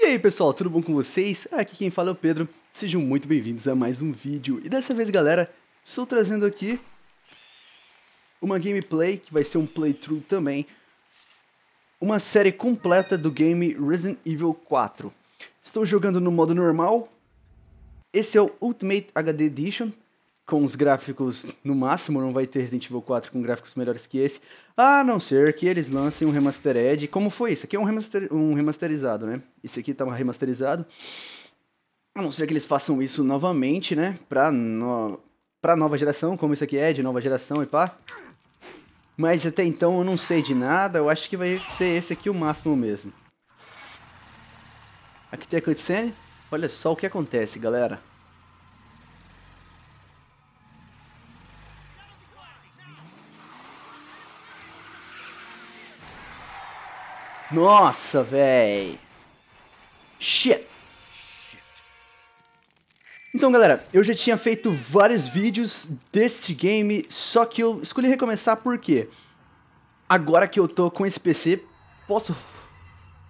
E aí pessoal, tudo bom com vocês? Aqui quem fala é o Pedro, sejam muito bem-vindos a mais um vídeo. E dessa vez galera, estou trazendo aqui uma gameplay, que vai ser um playthrough também, uma série completa do game Resident Evil 4. Estou jogando no modo normal, esse é o Ultimate HD Edition, com os gráficos no máximo, não vai ter Resident Evil 4 com gráficos melhores que esse, a não ser que eles lancem um remastered, como foi isso aqui é um, remaster, um remasterizado, né? Esse aqui tá remasterizado. A não ser que eles façam isso novamente, né? Pra, no... pra nova geração, como isso aqui é, de nova geração e pá. Mas até então eu não sei de nada, eu acho que vai ser esse aqui o máximo mesmo. Aqui tem a cutscene. Olha só o que acontece, galera. Nossa, véi. Shit. Então, galera, eu já tinha feito vários vídeos deste game, só que eu escolhi recomeçar porque agora que eu tô com esse PC, posso...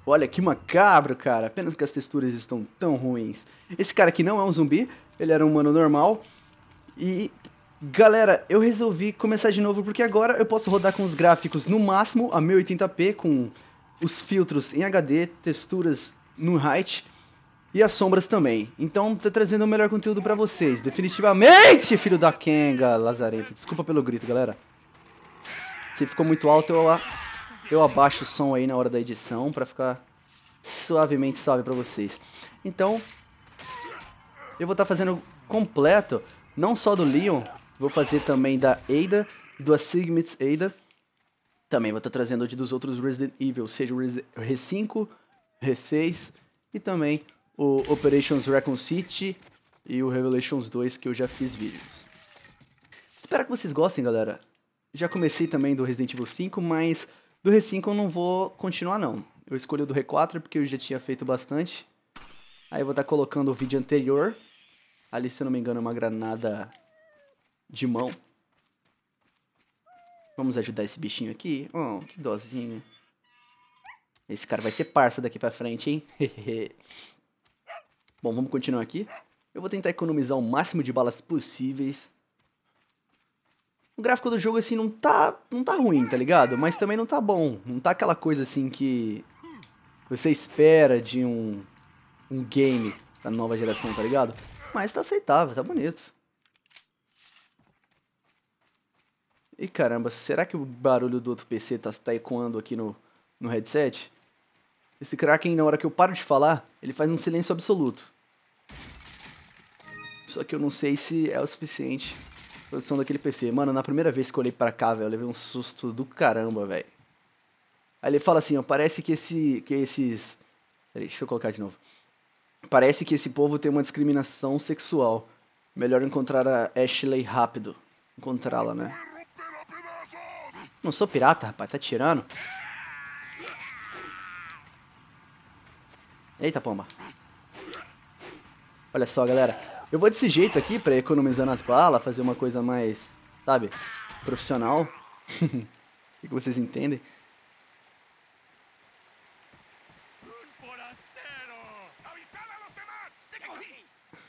Olha, que macabro, cara. Apenas que as texturas estão tão ruins. Esse cara aqui não é um zumbi, ele era um humano normal. E, galera, eu resolvi começar de novo porque agora eu posso rodar com os gráficos no máximo a 1080p, com os filtros em HD, texturas no height e as sombras também. Então tá trazendo o melhor conteúdo para vocês, definitivamente, filho da Kenga, Lazareta. Desculpa pelo grito, galera. Se ficou muito alto, eu eu abaixo o som aí na hora da edição para ficar suavemente suave para vocês. Então, eu vou estar tá fazendo completo, não só do Leon, vou fazer também da Ada, do Asigmits Ada também vou estar tá trazendo dos outros Resident Evil, seja o R5, R6 e também o Operations Recon City e o Revelations 2 que eu já fiz vídeos. Espero que vocês gostem, galera. Já comecei também do Resident Evil 5, mas do R5 eu não vou continuar não. Eu escolhi o do R4 porque eu já tinha feito bastante. Aí eu vou estar tá colocando o vídeo anterior. Ali, se eu não me engano, é uma granada de mão. Vamos ajudar esse bichinho aqui. Oh, que dozinho. Esse cara vai ser parça daqui pra frente, hein? Bom, vamos continuar aqui. Eu vou tentar economizar o máximo de balas possíveis. O gráfico do jogo, assim, não tá, não tá ruim, tá ligado? Mas também não tá bom. Não tá aquela coisa, assim, que você espera de um, um game da nova geração, tá ligado? Mas tá aceitável, tá bonito. E caramba, será que o barulho do outro PC tá, tá ecoando aqui no, no headset? Esse Kraken, na hora que eu paro de falar, ele faz um silêncio absoluto. Só que eu não sei se é o suficiente a produção daquele PC. Mano, na primeira vez que eu olhei pra cá, velho, eu levei um susto do caramba, velho. Aí ele fala assim, ó, parece que esse. que esses. Peraí, deixa eu colocar de novo. Parece que esse povo tem uma discriminação sexual. Melhor encontrar a Ashley rápido. Encontrá-la, né? Não sou pirata, rapaz. Tá tirando. Eita, pomba. Olha só, galera. Eu vou desse jeito aqui pra economizando as balas, fazer uma coisa mais, sabe, profissional. o que vocês entendem?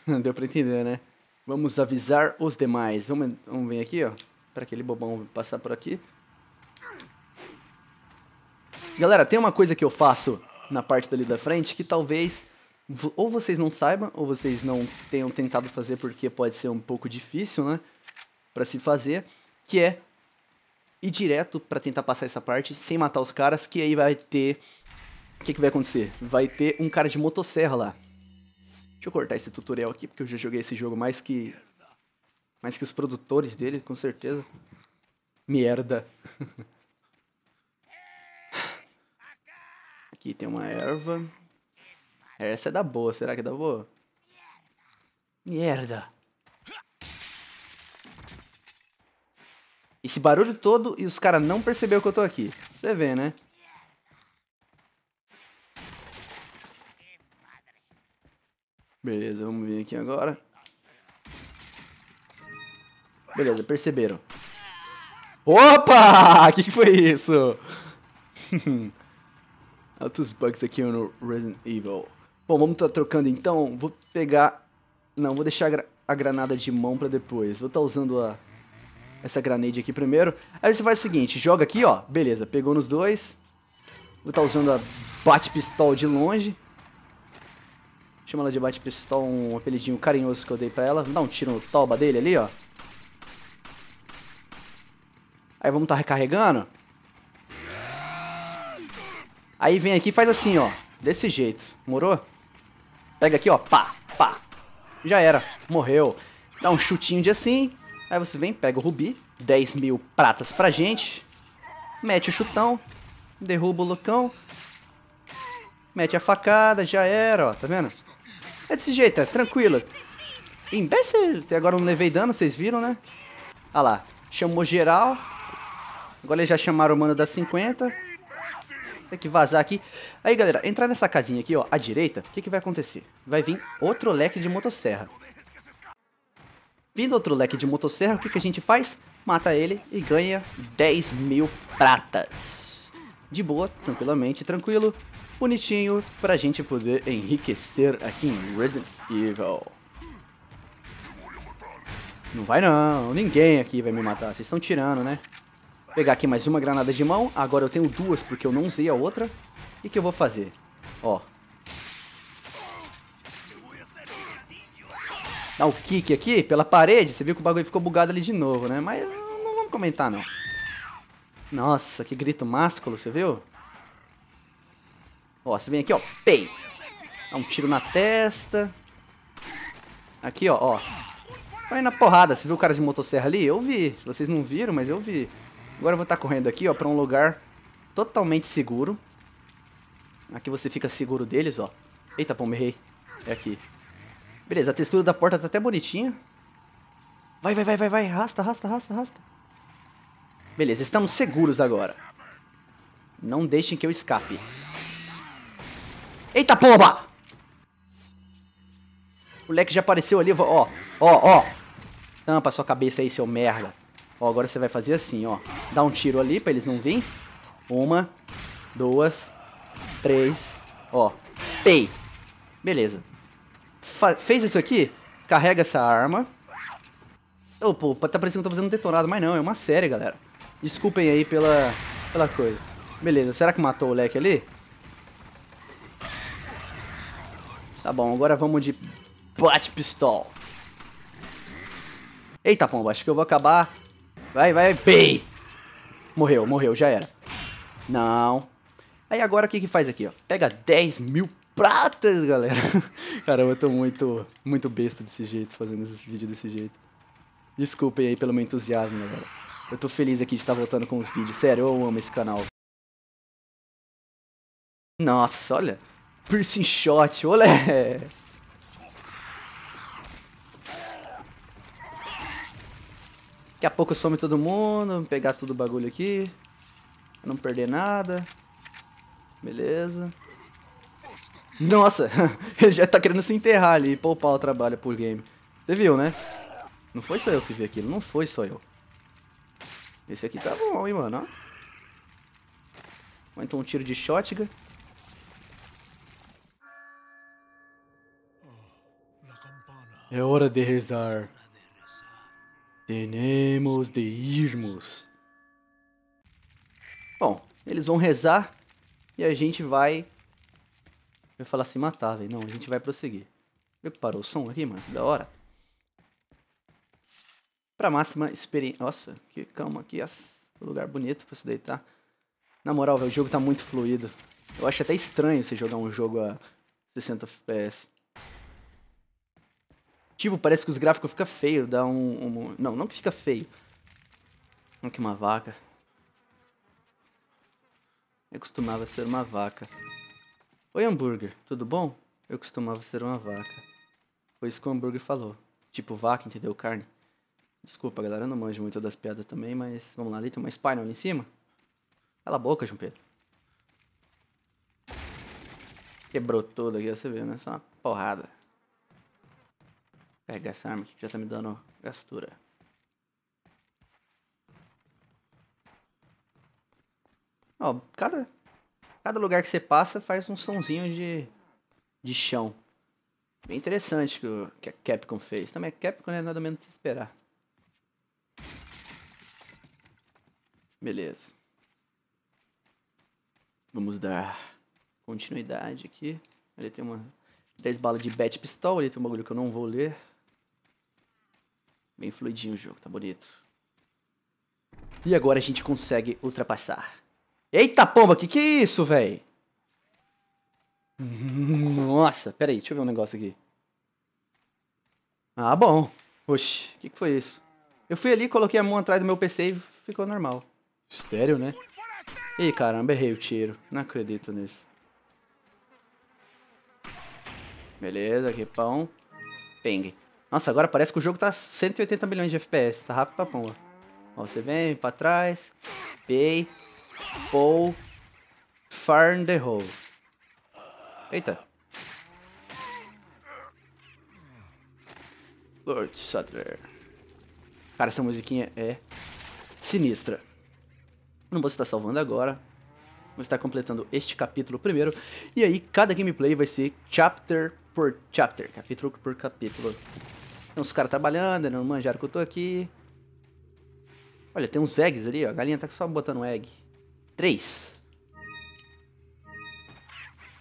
Deu pra entender, né? Vamos avisar os demais. Vamos, vamos vir aqui, ó. Pra aquele bobão passar por aqui. Galera, tem uma coisa que eu faço na parte dali da frente que talvez ou vocês não saibam, ou vocês não tenham tentado fazer porque pode ser um pouco difícil, né? Pra se fazer, que é ir direto para tentar passar essa parte sem matar os caras, que aí vai ter. O que, que vai acontecer? Vai ter um cara de motosserra lá. Deixa eu cortar esse tutorial aqui, porque eu já joguei esse jogo mais que. Mais que os produtores dele, com certeza. Merda. Aqui tem uma erva. Essa é da boa, será que é da boa? Merda! Esse barulho todo e os caras não perceberam que eu tô aqui. Você vê, né? Beleza, vamos vir aqui agora. Beleza, perceberam. Opa! O que, que foi isso? outros bugs aqui no Resident Evil. Bom, vamos estar tá trocando então. Vou pegar... Não, vou deixar a, gra a granada de mão pra depois. Vou estar tá usando a... Essa granade aqui primeiro. Aí você faz o seguinte, joga aqui, ó. Beleza, pegou nos dois. Vou estar tá usando a bate-pistol de longe. Chama ela de bate-pistol, um apelidinho carinhoso que eu dei pra ela. Dá um tiro no toba dele ali, ó. Aí vamos estar recarregando. Aí vem aqui e faz assim, ó. Desse jeito. Morou? Pega aqui, ó. Pá, pá. Já era. Morreu. Dá um chutinho de assim. Aí você vem, pega o rubi. 10 mil pratas pra gente. Mete o chutão. Derruba o loucão. Mete a facada. Já era, ó. Tá vendo? É desse jeito, é tranquilo. Imbécil. Até agora não levei dano, vocês viram, né? Olha lá. Chamou geral. Agora eles já chamaram o mano das 50 tem que vazar aqui. Aí, galera, entrar nessa casinha aqui, ó, à direita, o que, que vai acontecer? Vai vir outro leque de motosserra. Vindo outro leque de motosserra, o que, que a gente faz? Mata ele e ganha 10 mil pratas. De boa, tranquilamente, tranquilo, bonitinho, pra gente poder enriquecer aqui em Resident Evil. Não vai não, ninguém aqui vai me matar, vocês estão tirando, né? Pegar aqui mais uma granada de mão. Agora eu tenho duas porque eu não usei a outra. E o que eu vou fazer? Ó. Dá o um kick aqui pela parede. Você viu que o bagulho ficou bugado ali de novo, né? Mas não vamos comentar, não. Nossa, que grito másculo, você viu? Ó, você vem aqui, ó. Pei! Dá um tiro na testa. Aqui, ó, ó. Vai na porrada. Você viu o cara de motosserra ali? Eu vi. vocês não viram, mas eu vi. Agora eu vou estar tá correndo aqui, ó, pra um lugar totalmente seguro. Aqui você fica seguro deles, ó. Eita, pomba, errei. É aqui. Beleza, a textura da porta tá até bonitinha. Vai, vai, vai, vai, vai. Arrasta, arrasta, arrasta, arrasta. Beleza, estamos seguros agora. Não deixem que eu escape. Eita, pomba! O leque já apareceu ali, ó, ó, ó. Tampa sua cabeça aí, seu merda. Ó, agora você vai fazer assim, ó. Dá um tiro ali pra eles não virem. Uma, duas, três, ó. Pei! Beleza. Fa fez isso aqui? Carrega essa arma. oh, pô, tá parecendo que eu tô fazendo um detonado, mas não, é uma série, galera. Desculpem aí pela, pela coisa. Beleza, será que matou o leque ali? Tá bom, agora vamos de bate-pistol. Eita, pomba, acho que eu vou acabar Vai, vai, bem. Morreu, morreu, já era. Não. Aí agora o que que faz aqui, ó? Pega 10 mil pratas, galera. Caramba, eu tô muito, muito besta desse jeito, fazendo esse vídeo desse jeito. Desculpem aí pelo meu entusiasmo, galera. Eu tô feliz aqui de estar voltando com os vídeos. Sério, eu amo esse canal. Nossa, olha. Piercing shot, olé. Daqui a pouco some todo mundo, vamos pegar tudo o bagulho aqui. Não perder nada. Beleza. Nossa, ele já tá querendo se enterrar ali e poupar o trabalho por game. Você viu, né? Não foi só eu que vi aquilo, não foi só eu. Esse aqui tá bom, hein, mano, ó. então um tiro de shotgun. É hora de rezar. Tenemos de irmos. Bom, eles vão rezar e a gente vai. Eu ia falar se matar, velho. Não, a gente vai prosseguir. Viu que parou o som aqui, mano? Da hora. Pra máxima experiência. Nossa, que calma aqui. Um lugar bonito pra se deitar. Na moral, o jogo tá muito fluido. Eu acho até estranho você jogar um jogo a 60 FPS tipo parece que os gráficos ficam feio, dá um, um, Não, não que fica feio. Não que uma vaca. Eu costumava ser uma vaca. Oi hambúrguer, tudo bom? Eu costumava ser uma vaca. Foi isso que o hambúrguer falou. Tipo vaca, entendeu? Carne. Desculpa, galera, eu não manjo muito das piadas também, mas vamos lá, ali tem uma Spinal ali em cima. Cala a boca, João Pedro. Quebrou toda aqui, você viu, né? Só uma porrada. Pega essa arma aqui que já tá me dando gastura. Ó, cada, cada lugar que você passa faz um sonzinho de, de chão. Bem interessante que, o, que a Capcom fez. Também a Capcom né, é nada menos de se esperar. Beleza. Vamos dar continuidade aqui. Ele tem uma 10 balas de bat pistol, ele tem um bagulho que eu não vou ler. Bem fluidinho o jogo, tá bonito. E agora a gente consegue ultrapassar. Eita pomba, que que é isso, velho? Nossa, pera aí, deixa eu ver um negócio aqui. Ah, bom. Oxi, o que, que foi isso? Eu fui ali, coloquei a mão atrás do meu PC e ficou normal. Estéreo, né? Ih, caramba, errei o tiro. Não acredito nisso. Beleza, que pão. Ping. Nossa, agora parece que o jogo tá 180 milhões de FPS. Tá rápido pra porra. Ó, você vem pra trás. Pay. Pou. Farm the hole. Eita. Lord Sutler. Cara, essa musiquinha é sinistra. Não vou estar salvando agora. Vou estar completando este capítulo primeiro. E aí, cada gameplay vai ser chapter por chapter, capítulo por capítulo. Tem uns caras trabalhando, não né? manjaram que eu tô aqui. Olha, tem uns eggs ali, ó. A galinha tá só botando egg. Três.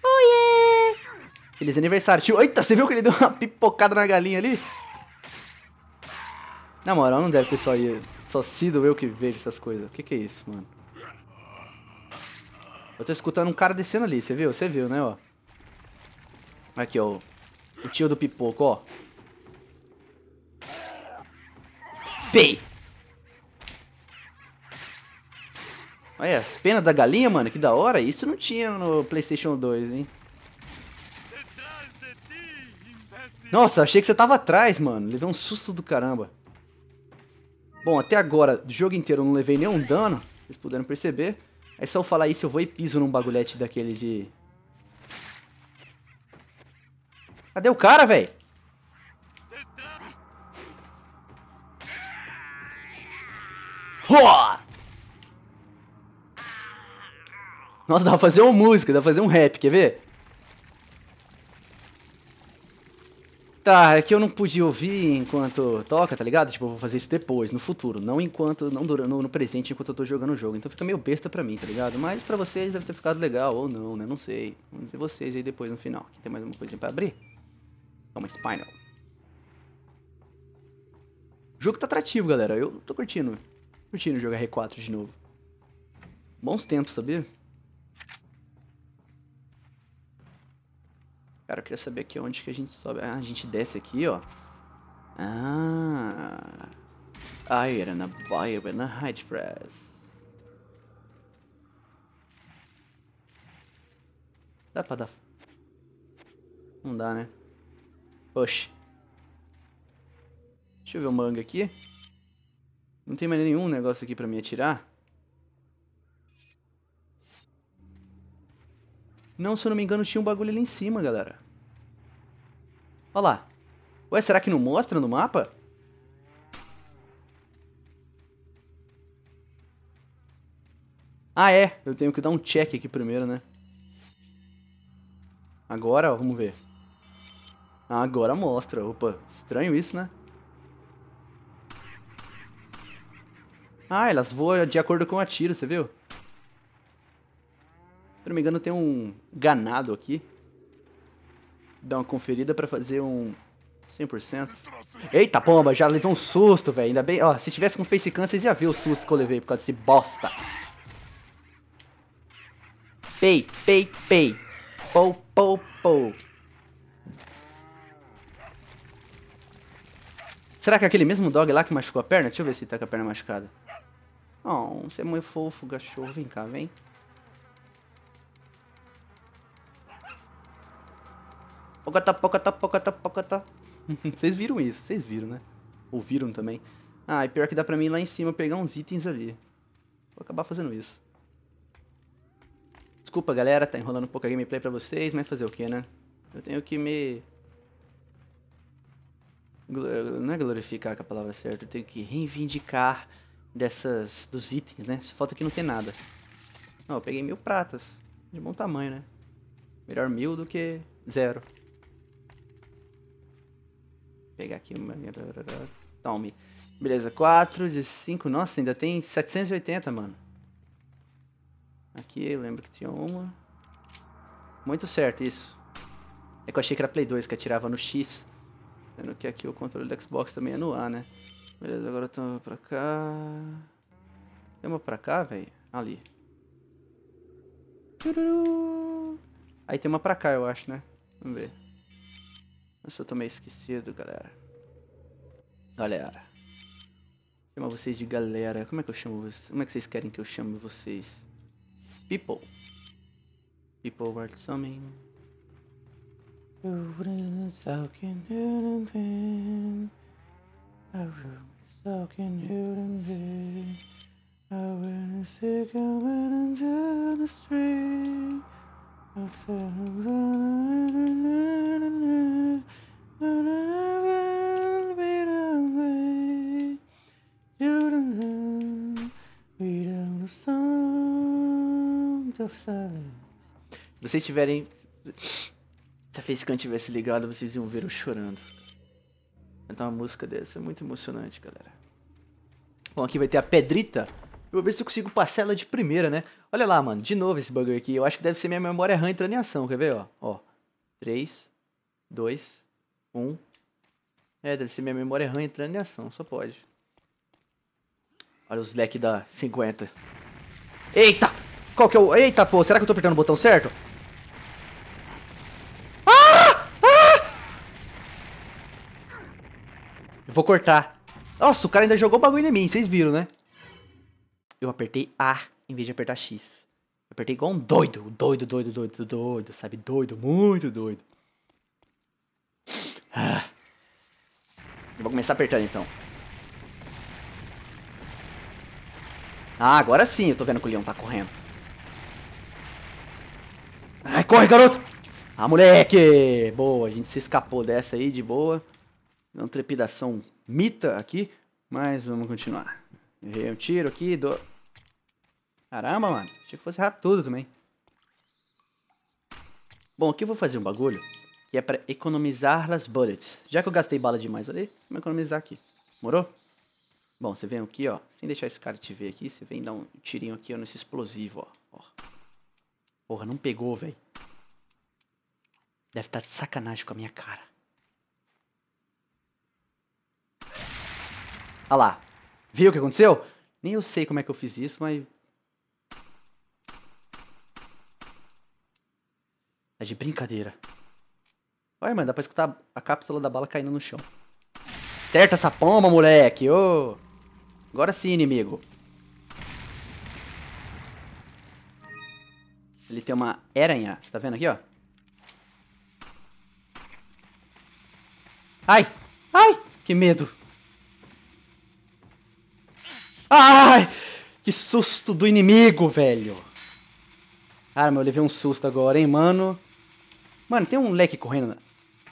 Oh yeah! Feliz aniversário, tio. Eita, você viu que ele deu uma pipocada na galinha ali? Na moral, não deve ter só, só sido eu que vejo essas coisas. O que, que é isso, mano? Eu tô escutando um cara descendo ali, você viu? Você viu, né, ó? Aqui, ó. O tio do pipoco, ó. Pei! Olha, as penas da galinha, mano, que da hora. Isso não tinha no Playstation 2, hein? Nossa, achei que você tava atrás, mano. Levei um susto do caramba. Bom, até agora, do jogo inteiro, eu não levei nenhum dano. Vocês puderam perceber. É só eu falar isso, eu vou e piso num bagulhete daquele de... Cadê o cara, velho? Nossa, dá pra fazer uma música, dá pra fazer um rap, quer ver? Tá, é que eu não podia ouvir enquanto toca, tá ligado? Tipo, eu vou fazer isso depois, no futuro, não enquanto, não no, presente, enquanto eu tô jogando o jogo. Então fica meio besta pra mim, tá ligado? Mas pra vocês deve ter ficado legal, ou não, né? Não sei. Vamos ver vocês aí depois no final. Aqui tem mais uma coisinha pra abrir. É uma Spinal. O jogo tá atrativo, galera. Eu tô curtindo. Curtindo jogar R4 de novo. Bons tempos, sabia? Cara, eu queria saber aqui onde que a gente sobe. Ah, a gente desce aqui, ó. Ah. Ai, era na Bayer, na Hide Press. Dá pra dar. Não dá, né? Oxi. Deixa eu ver o manga aqui. Não tem mais nenhum negócio aqui pra me atirar. Não, se eu não me engano, tinha um bagulho ali em cima, galera. Olha lá. Ué, será que não mostra no mapa? Ah, é. Eu tenho que dar um check aqui primeiro, né? Agora, ó, vamos ver. Agora mostra. Opa, estranho isso, né? Ah, elas voam de acordo com o atiro, você viu? Se não me engano, tem um ganado aqui. Dá uma conferida pra fazer um 100%. Eita pomba, já levei um susto, velho. Ainda bem, ó, se tivesse com facecam, vocês iam ver o susto que eu levei por causa desse bosta. Pei, pei, pei. Pou, pou, pou. Será que é aquele mesmo dog lá que machucou a perna? Deixa eu ver se ele tá com a perna machucada. Oh, você é muito fofo, cachorro. Vem cá, vem. Pocatá, pocatá, pocatá, pocatá. vocês viram isso, vocês viram, né? Ouviram também. Ah, e pior que dá pra mim ir lá em cima pegar uns itens ali. Vou acabar fazendo isso. Desculpa, galera, tá enrolando um pouco a gameplay pra vocês, mas fazer o que, né? Eu tenho que me... Não é glorificar com a palavra certa, eu tenho que reivindicar dessas dos itens, né? Só falta que não tem nada. Não, eu peguei mil pratas. De bom tamanho, né? Melhor mil do que zero. Vou pegar aqui uma... Tome. Beleza, 4 de 5. Nossa, ainda tem 780, mano. Aqui, eu lembro que tinha uma. Muito certo, isso. É que eu achei que era Play 2, que atirava no X. Sendo que aqui o controle do Xbox também é no A, né? Beleza, agora eu pra cá. Tem uma pra cá, velho? Ali. Aí tem uma pra cá, eu acho, né? Vamos ver. Nossa, eu tô meio esquecido, galera. Galera. Chamar vocês de galera. Como é que eu chamo vocês? Como é que vocês querem que eu chame vocês? People. People are coming You wouldn't I room is talking here and there. I went and sick and went into the street. I fell Se vocês tiverem. Se a facecam tivesse ligado, vocês iam ver eu chorando cantar uma música dessa É muito emocionante, galera. Bom, aqui vai ter a Pedrita. Eu vou ver se eu consigo passar ela de primeira, né? Olha lá, mano. De novo esse bugger aqui. Eu acho que deve ser minha memória RAM entrando em ação. Quer ver, ó? Ó. 3, 2, 1. É, deve ser minha memória RAM entrando em ação. Só pode. Olha os leques da 50. Eita! Qual que é o... Eita, pô. Será que eu tô apertando o botão certo? Eu vou cortar. Nossa, o cara ainda jogou o bagulho em mim, vocês viram, né? Eu apertei A em vez de apertar X. Eu apertei igual um doido. Doido, doido, doido, doido, sabe? Doido, muito doido. Ah. Eu vou começar apertando então. Ah, agora sim eu tô vendo que o leão tá correndo. Ai, corre, garoto! Ah, moleque! Boa, a gente se escapou dessa aí de boa uma trepidação mita aqui, mas vamos continuar. Errei um tiro aqui, do... Caramba, mano, achei que fosse errar tudo também. Bom, aqui eu vou fazer um bagulho que é para economizar as bullets. Já que eu gastei bala demais ali, vamos economizar aqui. Morou? Bom, você vem aqui, ó. Sem deixar esse cara te ver aqui, você vem dar um tirinho aqui ó, nesse explosivo, ó. ó. Porra, não pegou, velho. Deve estar tá de sacanagem com a minha cara. Olha lá. Viu o que aconteceu? Nem eu sei como é que eu fiz isso, mas... É de brincadeira. Olha, mano, dá pra escutar a cápsula da bala caindo no chão. Acerta essa pomba, moleque! Ô! Oh. Agora sim, inimigo. Ele tem uma aranha. Você tá vendo aqui, ó? Ai! Ai! Que medo! Ai! Que susto do inimigo, velho! Ah, meu, eu levei um susto agora, hein, mano? Mano, tem um leque correndo.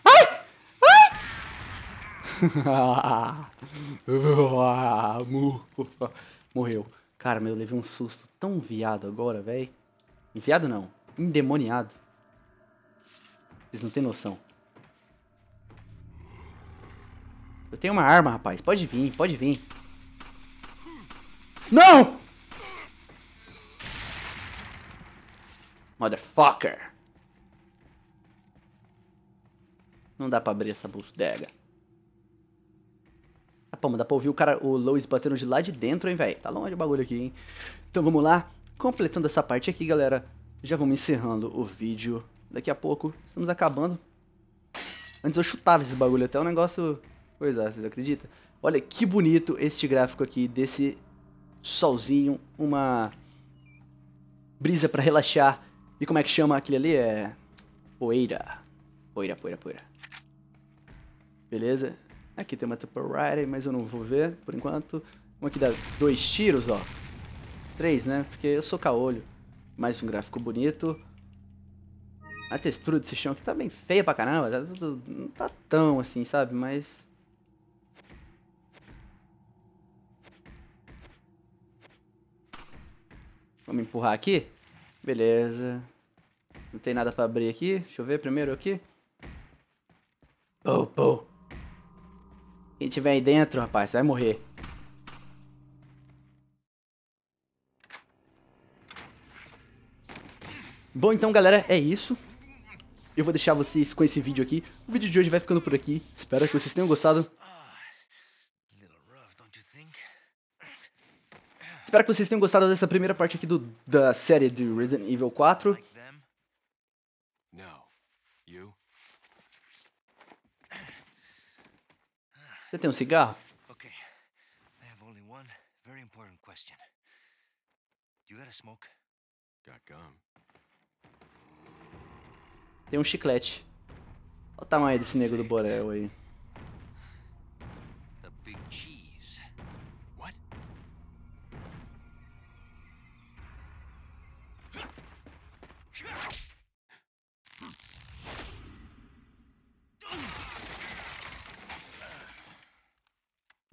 Ai! Ai! Ah, morreu. Cara, meu, eu levei um susto tão viado agora, velho. Enviado não. Endemoniado. Vocês não têm noção. Eu tenho uma arma, rapaz. Pode vir, pode vir. Não! Motherfucker! Não dá pra abrir essa bodega. Ah, pô, mas dá pra ouvir o cara, o Lois batendo de lá de dentro, hein, velho? Tá longe o bagulho aqui, hein? Então vamos lá. Completando essa parte aqui, galera. Já vamos encerrando o vídeo. Daqui a pouco estamos acabando. Antes eu chutava esse bagulho até é um negócio... Pois é, vocês acreditam? Olha que bonito este gráfico aqui desse solzinho, uma brisa para relaxar. E como é que chama aquele ali? É poeira. Poeira, poeira, poeira. Beleza? Aqui tem uma temporary, mas eu não vou ver por enquanto. Uma que dá dois tiros, ó. Três, né? Porque eu sou caolho. Mais um gráfico bonito. A textura desse chão aqui tá bem feia pra caramba. Tá não tá tão assim, sabe? Mas Vamos empurrar aqui? Beleza. Não tem nada pra abrir aqui. Deixa eu ver primeiro aqui. Pou, pou. Quem tiver aí dentro, rapaz, vai morrer. Bom, então, galera, é isso. Eu vou deixar vocês com esse vídeo aqui. O vídeo de hoje vai ficando por aqui. Espero que vocês tenham gostado. Espero que vocês tenham gostado dessa primeira parte aqui do, da série de Resident Evil 4. Você tem um cigarro? Ok. Eu tenho apenas uma pergunta muito importante. Você tem a smoke? Tem um chiclete. Olha o tamanho desse nego do Borel aí.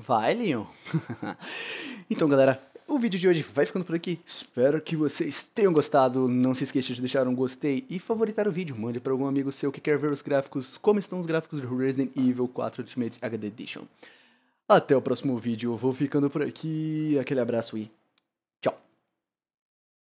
Vai, Leon! então, galera, o vídeo de hoje vai ficando por aqui. Espero que vocês tenham gostado. Não se esqueça de deixar um gostei e favoritar o vídeo. Mande para algum amigo seu que quer ver os gráficos, como estão os gráficos de Resident Evil 4 Ultimate HD Edition. Até o próximo vídeo. Eu vou ficando por aqui. Aquele abraço e